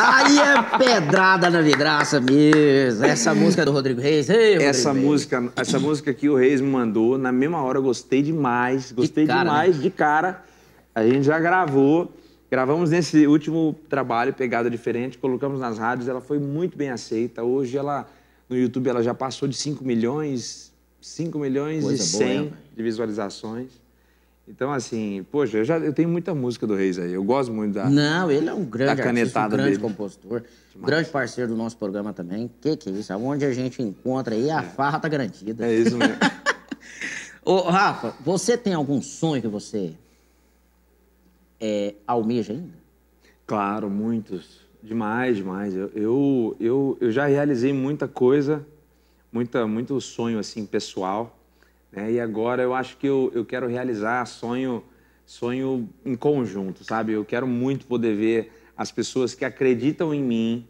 Aí é pedrada na vidraça mesmo. Essa música é do Rodrigo Reis. Ei, Rodrigo essa Reis. música, essa música que o Reis me mandou, na mesma hora eu gostei demais, gostei de cara, né? demais né? de cara. A gente já gravou, gravamos nesse último trabalho Pegada Diferente, colocamos nas rádios, ela foi muito bem aceita. Hoje ela no YouTube ela já passou de 5 milhões, 5 milhões Coisa e 100 boa, de visualizações. Então, assim, poxa, eu, já, eu tenho muita música do Reis aí. Eu gosto muito da. Não, ele é um grande artista, um grande dele. compositor, Demais. grande parceiro do nosso programa também. Que que é isso? Onde a gente encontra aí, a é. farra tá garantida. É isso mesmo. Ô, Rafa, você tem algum sonho que você é, almeja ainda? Claro, muitos. Demais, demais. Eu, eu, eu, eu já realizei muita coisa, muita, muito sonho assim pessoal. Né? E agora eu acho que eu, eu quero realizar sonho, sonho em conjunto, sabe? Eu quero muito poder ver as pessoas que acreditam em mim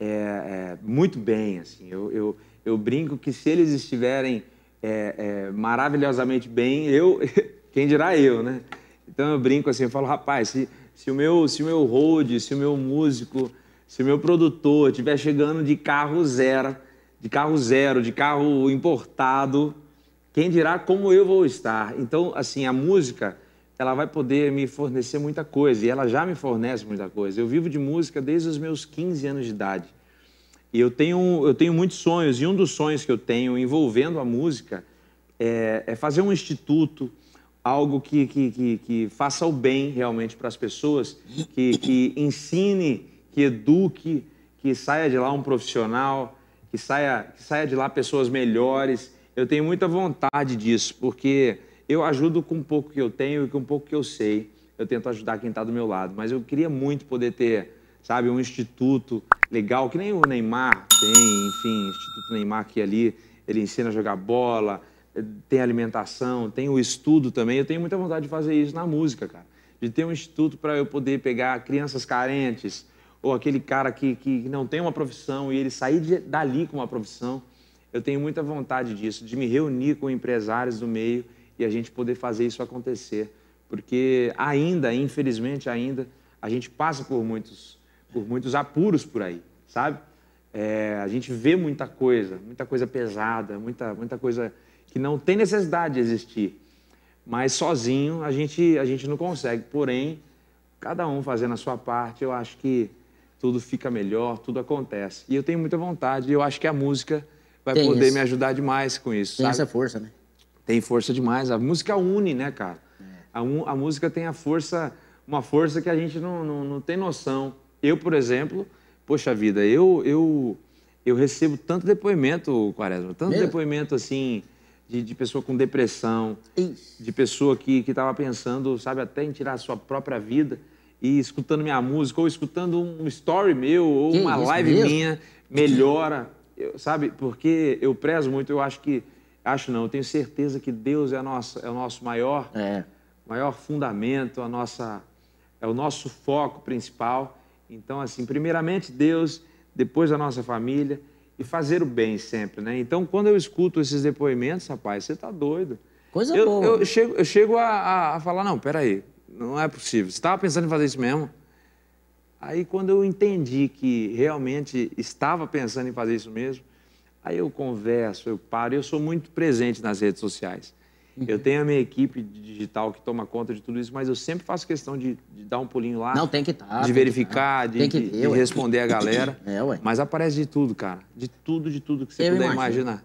é, é, muito bem, assim. Eu, eu, eu, brinco que se eles estiverem é, é maravilhosamente bem, eu, quem dirá eu, né? Então eu brinco assim, eu falo, rapaz, se, se o meu, se o meu road, se o meu músico, se o meu produtor estiver chegando de carro zero, de carro zero, de carro importado, quem dirá como eu vou estar? Então, assim, a música, ela vai poder me fornecer muita coisa e ela já me fornece muita coisa. Eu vivo de música desde os meus 15 anos de idade. E eu tenho, eu tenho muitos sonhos, e um dos sonhos que eu tenho envolvendo a música é, é fazer um instituto, algo que, que, que, que faça o bem realmente para as pessoas, que, que ensine, que eduque, que saia de lá um profissional, que saia, que saia de lá pessoas melhores eu tenho muita vontade disso, porque eu ajudo com o pouco que eu tenho e com o pouco que eu sei. Eu tento ajudar quem está do meu lado, mas eu queria muito poder ter, sabe, um instituto legal, que nem o Neymar tem, enfim, Instituto Neymar que ali ele ensina a jogar bola, tem alimentação, tem o estudo também. Eu tenho muita vontade de fazer isso na música, cara. De ter um instituto para eu poder pegar crianças carentes ou aquele cara que, que não tem uma profissão e ele sair de, dali com uma profissão. Eu tenho muita vontade disso, de me reunir com empresários do meio e a gente poder fazer isso acontecer, porque ainda, infelizmente ainda, a gente passa por muitos, por muitos apuros por aí, sabe? É, a gente vê muita coisa, muita coisa pesada, muita, muita coisa que não tem necessidade de existir, mas sozinho a gente, a gente não consegue. Porém, cada um fazendo a sua parte, eu acho que tudo fica melhor, tudo acontece. E eu tenho muita vontade, eu acho que a música vai Tem poder me ajudar demais com isso. Tem sabe? essa força, né? Tem força demais. A música une, né, cara? É. A, a, música tem a força, uma força que a gente não, não, não tem noção. Eu, por exemplo, poxa vida, eu eu, eu recebo tanto depoimento, Quaresma, tanto Mesmo? depoimento assim, de, de, pessoa com depressão, de pessoa que estava pensando, sabe, até em tirar a sua própria vida e escutando minha música, ou escutando um story meu, ou que uma live mesmo? minha, melhora, eu, sabe, porque eu prezo muito, eu acho que, acho não, eu tenho certeza que Deus é, nossa, é o nosso maior, é. maior fundamento, a nossa, é o nosso foco principal. Então, assim, primeiramente Deus, depois a nossa família e fazer o bem sempre, né? Então, quando eu escuto esses depoimentos, rapaz, você tá doido. Coisa eu, boa. Eu chego, eu chego a, a, a falar, não, peraí, não é possível. Você estava pensando em fazer isso mesmo? Aí, quando eu entendi que realmente estava pensando em fazer isso mesmo, aí eu converso, eu paro, eu sou muito presente nas redes sociais. Uhum. Eu tenho a minha equipe digital que toma conta de tudo isso, mas eu sempre faço questão de, de dar um pulinho lá. Não, tem que estar. Tá, de verificar, tá. que de, que ter, de, de, responder a é, galera. É, ué. Mas aparece de tudo, cara. De tudo, de tudo que você eu puder imagino. imaginar.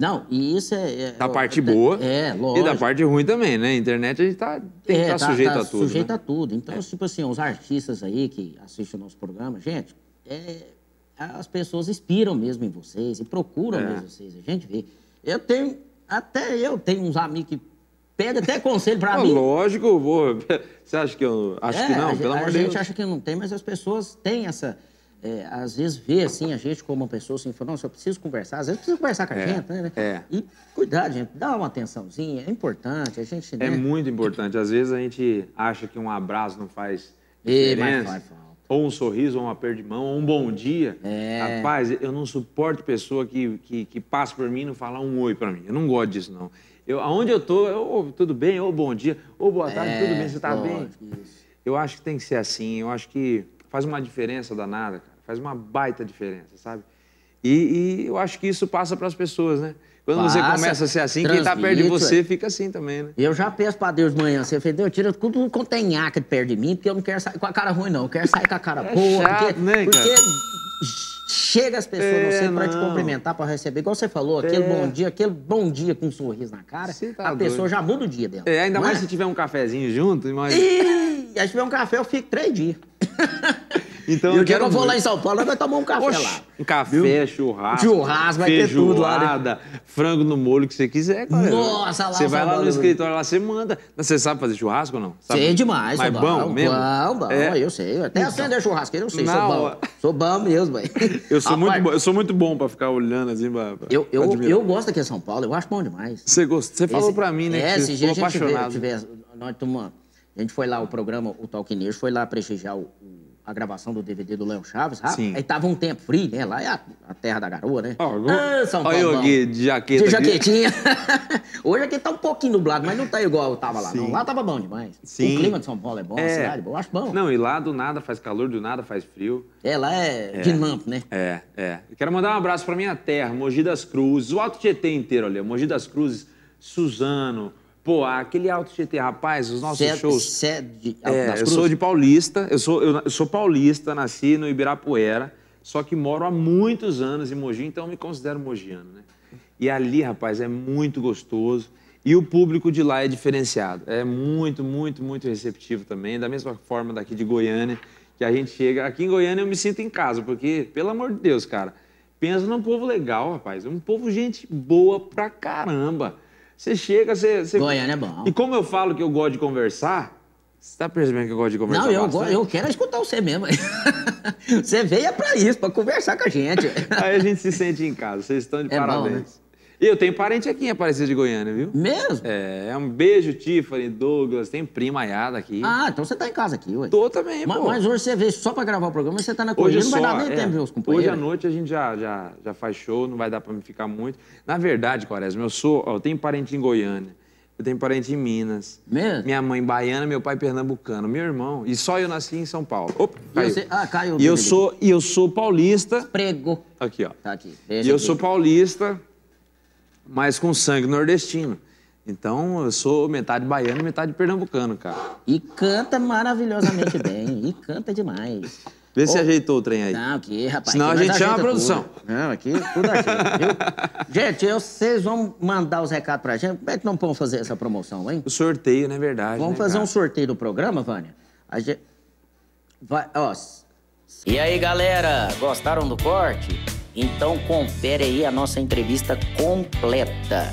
Não, e isso é. é da parte é, boa. É, lógico. E da parte ruim também, né? A internet a gente tá, tem é, que tá, tá, sujeito tá a tudo. Sujeito né? a tudo. Então, é. tipo assim, os artistas aí que assistem o nosso programa, gente, é, as pessoas inspiram mesmo em vocês e procuram é. mesmo vocês. A gente vê. Eu tenho. Até eu tenho uns amigos que pedem até conselho para mim. Lógico, vou. Você acha que eu. Acho é, que não, pelo amor de Deus. A gente acha que não tem, mas as pessoas têm essa, é, às vezes vê assim a gente como uma pessoa assim, falando, nossa, eu preciso conversar, às vezes preciso conversar com a é, gente, né, né? É. E cuidado, gente, dá uma atençãozinha, é importante, a gente. É né? É muito importante. Às vezes a gente acha que um abraço não faz diferença. É, ou um sorriso, ou uma perda de mão, ou um bom dia. É. Rapaz, eu não suporto pessoa que, que, que passa por mim e não fala um oi para mim. Eu não gosto disso, não. Eu, aonde eu tô, eu, oh, tudo bem, ou oh, bom dia, ou oh, boa tarde, tudo é, bem, você tá bem? Isso. Eu acho que tem que ser assim, eu acho que faz uma diferença danada, cara. Faz uma baita diferença, sabe? E, e eu acho que isso passa para as pessoas, né? Quando passa, você começa a ser assim, quem está perto de você fica assim também, né? Eu já peço para Deus de manhã, você fez, Deus, tira tudo quanto tem nhaca de perto de mim, porque eu não quero sair com a cara ruim, não. Eu quero sair com a cara é boa, chato, porque, né, porque Chega as pessoas, é, não sei, para te cumprimentar, para receber. Igual você falou, aquele é. bom dia, aquele bom dia com um sorriso na cara, tá a doido. pessoa já muda o dia dela. É, ainda mais é? se tiver um cafezinho junto, E aí se tiver um café, eu fico três dias. Então, eu, eu não vou lá em São Paulo, vai tomar um café Oxi, lá. Um café, viu? churrasco. Churrasco, vai ter tudo lá. Né? Frango no molho que você quiser, cara. Nossa, lá. Você vai lá no escritório, lá você manda. Você sabe fazer churrasco ou não? Sabe? Sei demais, Mas bom, bom mesmo? Bom, bom, é. eu sei. Até então, acender churrasco eu não sei, sou bom. Sou bom mesmo, velho. Eu, sou muito bom, eu sou muito bom pra ficar olhando assim, pra, pra eu, eu, eu gosto aqui em São Paulo, eu acho bom demais. Você gosta, você falou pra mim, né? É, esse dia a apaixonado. Tiver, tiver, nós, a gente foi lá, o programa, o Talk News, foi lá prestigiar o a gravação do DVD do Léo Chaves, rapaz. Sim. Aí tava um tempo frio, né? Lá é a, a terra da garoa, né? ah, São Paulo. Olha eu aqui, de jaqueta. De jaquetinha. Hoje aqui tá um pouquinho nublado, mas não tá igual tava lá, Sim. não. Lá tava bom demais. Sim. O clima de São Paulo é bom, é... a cidade é boa, acho bom. Não, e lá do nada faz calor, do nada faz frio. É, lá é, é. dinâmico, né? É, é. Eu quero mandar um abraço pra minha terra, Mogi das Cruzes, o Alto Tietê inteiro ali, Mogi das Cruzes, Suzano, Pô, aquele Alto GT, rapaz, os nossos cê, é- shows. Cê é de é, eu sou de paulista, eu sou, eu, eu, sou paulista, nasci no Ibirapuera, só que moro há muitos anos em Mogi, então eu me considero mogiano, né? E ali, rapaz, é muito gostoso. E o público de lá é diferenciado. É muito, muito, muito receptivo também. Da mesma forma daqui de Goiânia, que a gente chega. Aqui em Goiânia eu me sinto em casa, porque, pelo amor de Deus, cara, pensa num povo legal, rapaz. Um povo gente boa pra caramba você chega, você. você... Goiânia é bom. E como eu falo que eu gosto de conversar, você tá percebendo que eu gosto de conversar? Não, eu, gosto eu quero é escutar você mesmo. você veio é pra isso, pra conversar com a gente. Aí a gente se sente em casa. Vocês estão de é parabéns. Bom, né? Eu tenho parente aqui em Aparecida de Goiânia, viu? Mesmo? É, é um beijo, Tiffany, Douglas, tem prima Yada aqui. Ah, então você tá em casa aqui, ué. Tô também, mas, pô. Mas hoje você veio só pra gravar o programa, você tá na corrida, não vai dar nem é, tempo meus companheiros. Hoje à noite a gente já, já, já faz show, não vai dar pra me ficar muito. Na verdade, Quaresma, eu sou, ó, eu tenho parente em Goiânia. Eu tenho parente em Minas. Mesmo? Minha mãe baiana, meu pai pernambucano, meu irmão. E só eu nasci em São Paulo. Opa, caiu. E você... Ah, caiu. E eu, sou, e eu sou paulista. Prego. Aqui, ó. Tá aqui. e eu sou paulista mas com sangue nordestino. Então, eu sou metade baiano e metade pernambucano, cara. E canta maravilhosamente bem. E canta demais. Vê se ajeitou o trem aí. Não, aqui, rapaz. Senão aqui a gente chama a produção. Tudo. Não, aqui, tudo aqui, viu? gente, eu, vocês vão mandar os recados pra gente. Como é que não vamos fazer essa promoção, hein? O sorteio, não é verdade. Vamos né, fazer cara? um sorteio do programa, Vânia? A gente... Vai, ó... E aí, galera? Gostaram do corte? Então confere aí a nossa entrevista completa.